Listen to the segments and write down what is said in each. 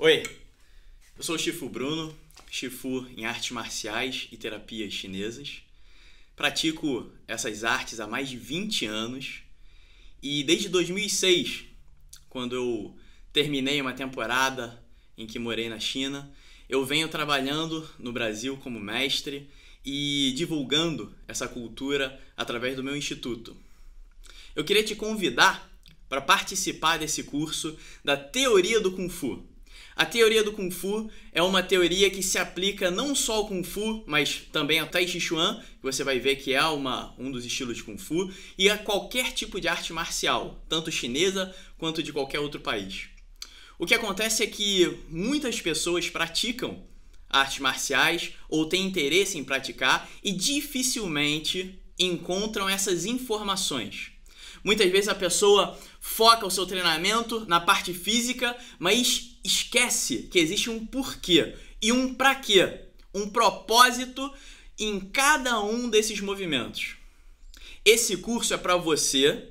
Oi, eu sou o Shifu Bruno, Shifu em artes marciais e terapias chinesas. Pratico essas artes há mais de 20 anos e desde 2006, quando eu terminei uma temporada em que morei na China, eu venho trabalhando no Brasil como mestre e divulgando essa cultura através do meu instituto. Eu queria te convidar para participar desse curso da Teoria do Kung Fu. A teoria do Kung Fu é uma teoria que se aplica não só ao Kung Fu, mas também ao Tai Chi Chuan, que você vai ver que é uma, um dos estilos de Kung Fu, e a qualquer tipo de arte marcial, tanto chinesa quanto de qualquer outro país. O que acontece é que muitas pessoas praticam artes marciais ou têm interesse em praticar e dificilmente encontram essas informações. Muitas vezes a pessoa foca o seu treinamento na parte física, mas esquece que existe um porquê e um para quê, um propósito em cada um desses movimentos. Esse curso é para você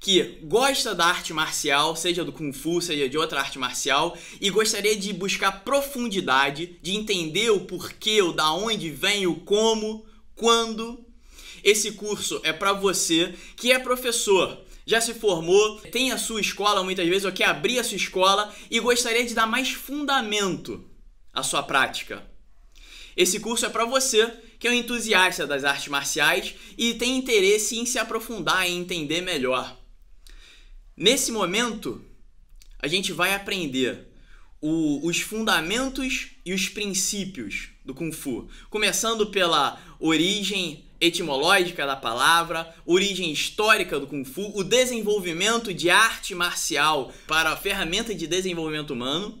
que gosta da arte marcial, seja do Kung Fu, seja de outra arte marcial, e gostaria de buscar profundidade, de entender o porquê, o da onde vem, o como, quando esse curso é para você que é professor, já se formou, tem a sua escola muitas vezes, ou quer abrir a sua escola e gostaria de dar mais fundamento à sua prática. Esse curso é para você que é um entusiasta das artes marciais e tem interesse em se aprofundar e entender melhor. Nesse momento, a gente vai aprender o, os fundamentos e os princípios do Kung Fu, começando pela origem etimológica da palavra, origem histórica do Kung Fu, o desenvolvimento de arte marcial para a ferramenta de desenvolvimento humano.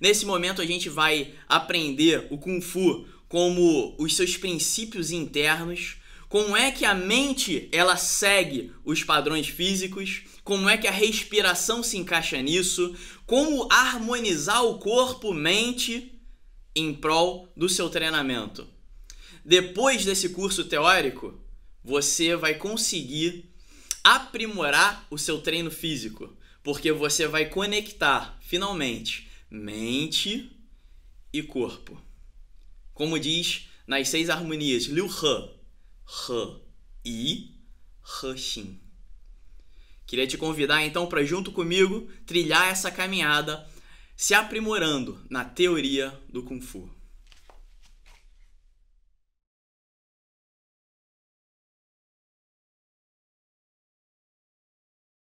Nesse momento a gente vai aprender o Kung Fu como os seus princípios internos, como é que a mente ela segue os padrões físicos, como é que a respiração se encaixa nisso, como harmonizar o corpo-mente em prol do seu treinamento. Depois desse curso teórico, você vai conseguir aprimorar o seu treino físico, porque você vai conectar finalmente mente e corpo. Como diz nas seis harmonias Liu He, He e He Xin. Queria te convidar então para junto comigo trilhar essa caminhada se aprimorando na teoria do Kung Fu.